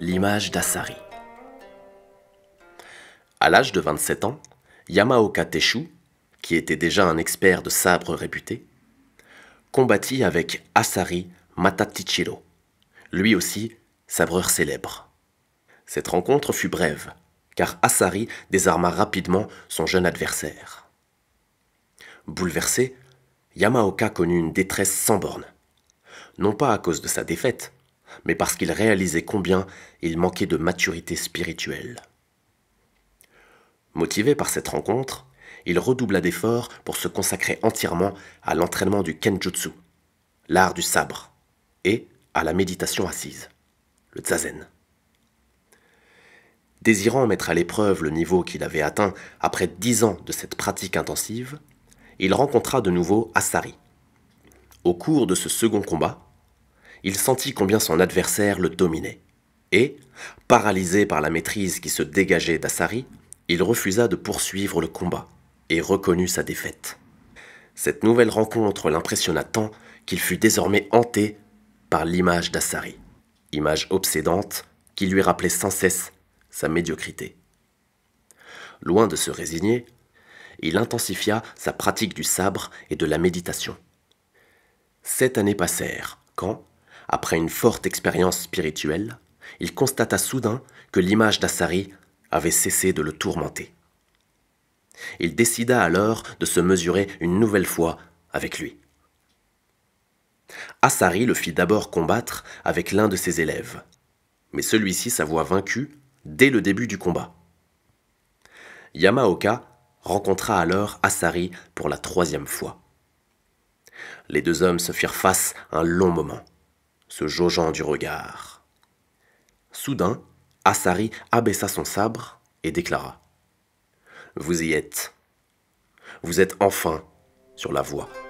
l'image d'Asari. À l'âge de 27 ans, Yamaoka Teshu, qui était déjà un expert de sabre réputé, combattit avec Asari Matatichiro, lui aussi sabreur célèbre. Cette rencontre fut brève, car Asari désarma rapidement son jeune adversaire. Bouleversé, Yamaoka connut une détresse sans borne. Non pas à cause de sa défaite, mais parce qu'il réalisait combien il manquait de maturité spirituelle. Motivé par cette rencontre, il redoubla d'efforts pour se consacrer entièrement à l'entraînement du kenjutsu, l'art du sabre, et à la méditation assise, le zazen. Désirant mettre à l'épreuve le niveau qu'il avait atteint après dix ans de cette pratique intensive, il rencontra de nouveau Asari. Au cours de ce second combat, il sentit combien son adversaire le dominait. Et, paralysé par la maîtrise qui se dégageait d'Assari, il refusa de poursuivre le combat et reconnut sa défaite. Cette nouvelle rencontre l'impressionna tant qu'il fut désormais hanté par l'image d'Assari, image obsédante qui lui rappelait sans cesse sa médiocrité. Loin de se résigner, il intensifia sa pratique du sabre et de la méditation. Sept années passèrent quand, après une forte expérience spirituelle, il constata soudain que l'image d'Assari avait cessé de le tourmenter. Il décida alors de se mesurer une nouvelle fois avec lui. Assari le fit d'abord combattre avec l'un de ses élèves, mais celui-ci s'avoua vaincu dès le début du combat. Yamaoka rencontra alors Assari pour la troisième fois. Les deux hommes se firent face un long moment se jaugeant du regard. Soudain, Assari abaissa son sabre et déclara ⁇ Vous y êtes. Vous êtes enfin sur la voie. ⁇